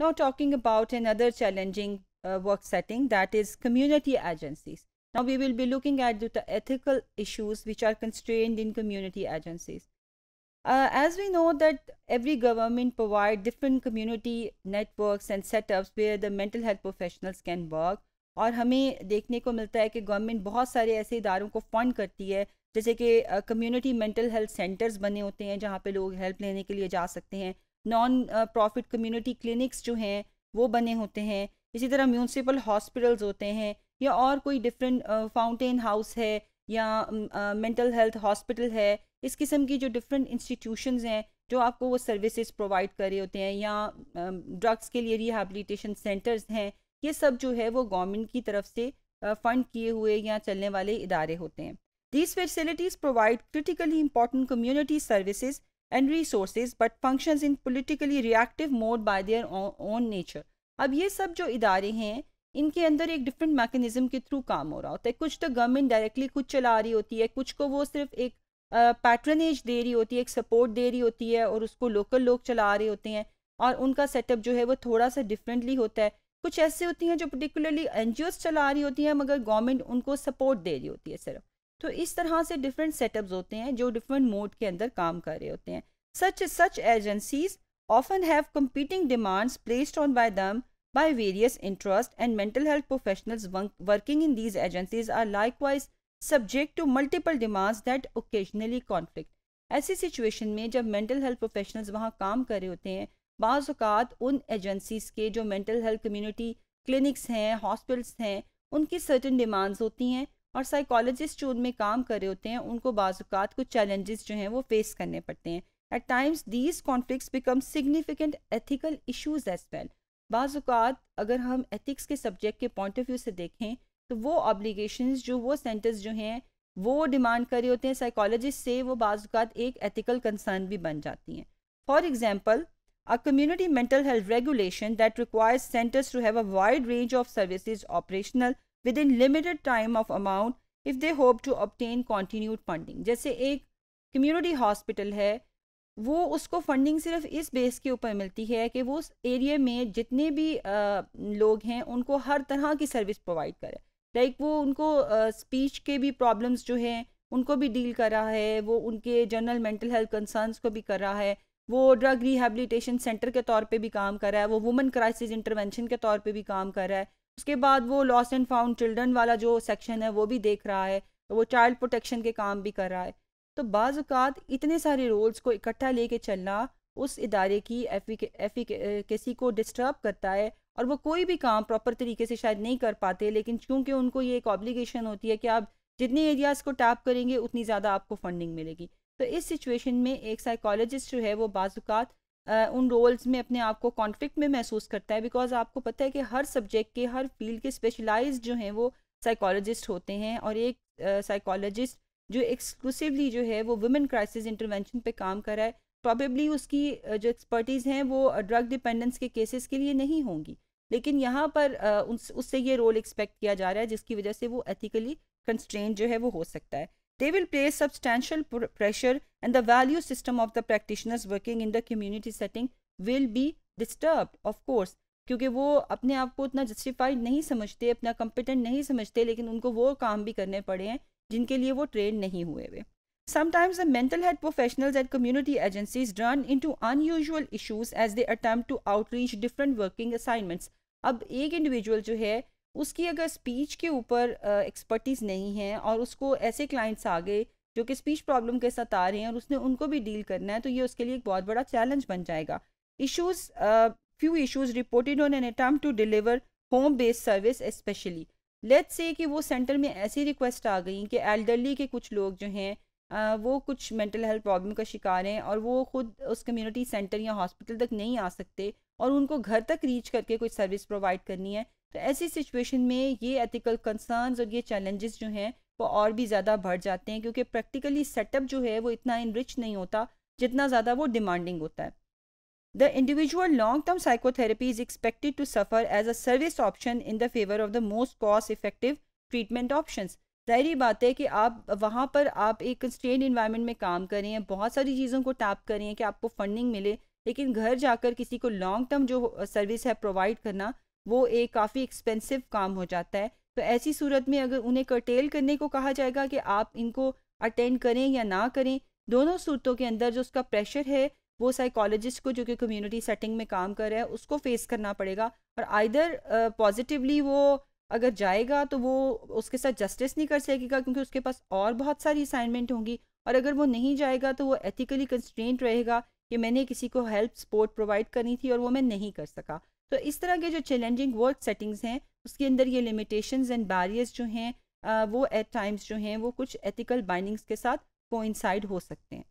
Now talking about another challenging uh, work setting that is community agencies. Now we will be looking at the ethical issues which are constrained in community agencies. Uh, as we know that every government provide different community networks and setups where the mental health professionals can work और हमें देखने को मिलता है कि government बहुत सारे ऐसे इदारों को फंड करती है जैसे कि कम्युनिटी मेंटल हेल्थ सेंटर्स बने होते हैं जहाँ पे लोग हेल्प लेने के लिए जा सकते हैं नॉन प्रॉफिट कम्युनिटी क्लिनिक्स जो हैं वो बने होते हैं इसी तरह म्यूनसिपल हॉस्पिटल्स होते हैं या और कोई डिफरेंट फाउंटेन हाउस है या मेंटल हेल्थ हॉस्पिटल है इस किस्म की जो डिफरेंट इंस्टीट्यूशन हैं जो आपको वो सर्विसेज प्रोवाइड कर रहे होते हैं या ड्रग्स um, uh, के लिए रिहेबिलिटेशन सेंटर्स हैं ये सब जो है वो गवर्नमेंट की तरफ से फंड uh, किए हुए या चलने वाले इदारे होते हैं these facilities provide critically important community services and resource but function in politically reactive mode by their own nature अब ये सब जो इदारे हैं इनके अंदर एक डिफरेंट मैकेनिज्म के थ्रू काम हो रहा होता है कुछ तो गवर्नमेंट डायरेक्टली कुछ चला रही होती है कुछ को वो सिर्फ एक पैटर्नेज uh, दे रही होती है एक सपोर्ट दे रही होती है और उसको लोकल लोग चला रहे होते हैं और उनका सेटअप जो है वो थोड़ा सा डिफरेंटली होता है कुछ ऐसे होती हैं जो पर्टिकुलरली एन चला रही होती हैं मगर गवर्नमेंट उनको सपोर्ट दे रही होती है सिर्फ तो इस तरह से डिफरेंट सेटअप्स होते हैं जो डिफरेंट मोड के अंदर काम कर रहे होते हैं such such agencies often have competing demands placed on by them by various interest and mental health professionals working in these agencies are likewise subject to multiple demands that occasionally conflict ऐसी situation में जब mental health professionals वहाँ काम कर रहे होते हैं बाज़ात उन एजेंसीज के जो मेंटल हेल्थ कम्यूनिटी क्लिनिक्स हैं हॉस्पिटल्स हैं उनकी सर्टन डिमांड्स होती हैं और साइकोलॉजिस्ट जो उनमें काम कर रहे होते हैं उनको बाजुकात कुछ चैलेंजेस जो हैं वो फेस करने पड़ते हैं at times these conflicts become significant ethical issues as well बाज़ात अगर हम एथिक्स के सब्जेक्ट के पॉइंट ऑफ व्यू से देखें तो वो ऑब्लिगेशन जो वो सेंटर्स जो हैं वो डिमांड कर रहे होते हैं साइकोलॉजिस्ट से वो बाजुकात एक एथिकल कंसर्न भी बन जाती हैं for example a community mental health regulation that requires centers to have a wide range of services operational within limited time of amount if they hope to obtain continued funding जैसे एक community hospital है वो उसको funding सिर्फ इस base के ऊपर मिलती है कि वो उस एरिए में जितने भी आ, लोग हैं उनको हर तरह की सर्विस प्रोवाइड करे लाइक like वो उनको स्पीच के भी प्रॉब्लम्स जो हैं उनको भी डील कर रहा है वो उनके जनरल मेंटल हेल्थ कंसर्न्स को भी कर रहा है वो ड्रग रिहेबिलिटेशन सेंटर के तौर पे भी काम कर रहा है वो वुमेन क्राइसिस इंटरवेंशन के तौर पे भी काम कर रहा है उसके बाद वो लॉस एंड फाउंड चिल्ड्रन वाला जो सेक्शन है वो भी देख रहा है तो वो चाइल्ड प्रोटेक्शन के काम भी कर रहा है तो बाज़ात इतने सारे रोल्स को इकट्ठा लेके चलना उस इदारे की एफ एफी को डिस्टर्ब करता है और वो कोई भी काम प्रॉपर तरीके से शायद नहीं कर पाते लेकिन चूंकि उनको ये एक ऑब्लिगेशन होती है कि आप जितने एरियाज़ को टैप करेंगे उतनी ज़्यादा आपको फंडिंग मिलेगी तो इस सिचुएशन में एक साइकोलॉजिस्ट जो है वो बाज़ात उन रोल्स में अपने आप को कॉन्फ्लिक्ट में महसूस करता है बिकॉज आपको पता है कि हर सब्जेक्ट के हर फील्ड के स्पेशलाइज जो हैं वो साइकोलॉजिस्ट होते हैं और एक साइकोलॉजिस्ट जो एक्सक्लूसिवली जो है वो वुमेन क्राइसिस इंटरवेंशन पे काम कर रहा है प्रॉबेबली उसकी जो एक्सपर्टीज़ हैं वो ड्रग डिपेंडेंस के केसेस के लिए नहीं होंगी लेकिन यहाँ पर उस उससे ये रोल एक्सपेक्ट किया जा रहा है जिसकी वजह से वो एथिकली कंस्ट्रेंट जो है वो हो सकता है They will place substantial pr pressure and the value system of the practitioners working in the community setting will be disturbed, of course. क्योंकि वो अपने आप को उतना जस्टिफाइड नहीं समझते अपना कंपिटेंट नहीं समझते लेकिन उनको वो काम भी करने पड़े हैं जिनके लिए वो ट्रेन नहीं हुए हुए Sometimes the mental health professionals at community agencies run into unusual issues as they attempt to outreach different working assignments. अब एक इंडिविजुअल जो है उसकी अगर स्पीच के ऊपर एक्सपर्टीज़ नहीं है और उसको ऐसे क्लाइंट्स आ गए जो कि स्पीच प्रॉब्लम के साथ आ रहे हैं और उसने उनको भी डील करना है तो ये उसके लिए एक बहुत बड़ा चैलेंज बन जाएगा issues few issues reported on an attempt to deliver home based service especially late से कि वो सेंटर में ऐसी रिक्वेस्ट आ गई कि एल्डरली के कुछ लोग जो हैं वो कुछ मेंटल हेल्थ प्रॉब्लम का शिकार हैं और वो खुद उस कम्युनिटी सेंटर या हॉस्पिटल तक नहीं आ सकते और उनको घर तक रीच करके कुछ सर्विस प्रोवाइड करनी है तो ऐसी सिचुएशन में ये एथिकल कंसर्न्स और ये चैलेंजेस जो हैं वो और भी ज़्यादा बढ़ जाते हैं क्योंकि प्रैक्टिकली सेटअप जो है वो इतना इनरिच नहीं होता जितना ज़्यादा वो डिमांडिंग होता है the individual long term psychotherapy is expected to suffer as a service option in the favour of the most cost effective treatment option जहरी बात है कि आप वहाँ पर आप एक कंस्ट्रेंड इन्वायरमेंट में काम करें बहुत सारी चीज़ों को टैप करें कि आपको फंडिंग मिले लेकिन घर जाकर किसी को लॉन्ग टर्म जो सर्विस है प्रोवाइड करना वो एक काफ़ी एक्सपेंसिव काम हो जाता है तो ऐसी सूरत में अगर उन्हें कर्टेल करने को कहा जाएगा कि आप इनको अटेंड करें या ना करें दोनों सूरतों के अंदर जो उसका प्रेशर है वो साइकोलॉजिस्ट को जो कि कम्युनिटी सेटिंग में काम कर रहा है उसको फेस करना पड़ेगा और आइधर पॉजिटिवली वो अगर जाएगा तो वो उसके साथ जस्टिस नहीं कर सकेगा क्योंकि उसके पास और बहुत सारी असाइनमेंट होंगी और अगर वो नहीं जाएगा तो वो एथिकली कंस्ट्रेंट रहेगा कि मैंने किसी को हेल्प सपोर्ट प्रोवाइड करनी थी और वो मैं नहीं कर सका तो इस तरह के जो चैलेंजिंग वर्क सेटिंग्स हैं उसके अंदर ये लिमिटेशंस एंड बैरियर्स जो हैं वो एट टाइम्स जो हैं वो कुछ एथिकल बाइंडिंग्स के साथ कोइंसाइड हो सकते हैं